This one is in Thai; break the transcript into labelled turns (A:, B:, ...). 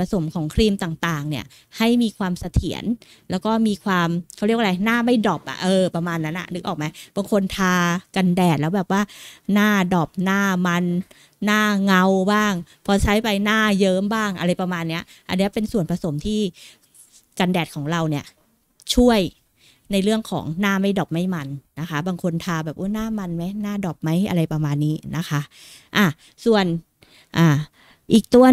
A: ผสมของครีมต่างๆ เนี่ยให้มีความเสถียรแล้วก็มีความเขาเรียกว่าอะไรหน้าไม่ดรอปอะเออประมาณนั้นอะนึกออกไหมบางคนทากันแดดแล้วแบบว่า หน้าดรอปหน้ามัน หน้าเงาบ้างพอใช้ไปหน้าเยิ้มบ้างอะไรประมาณเนี้ย อันนี้เป็นส่วนผสมที่กันแดดของเราเนี่ยช่วยในเรื่องของหน้าไม่ดอบไม่มันนะคะ บางคนทาแบบว่าหน้ามันไหมหน้าดอบไหมอะไรประมาณนี้นะคะอ่ะส่วนอ่ะอีกตัว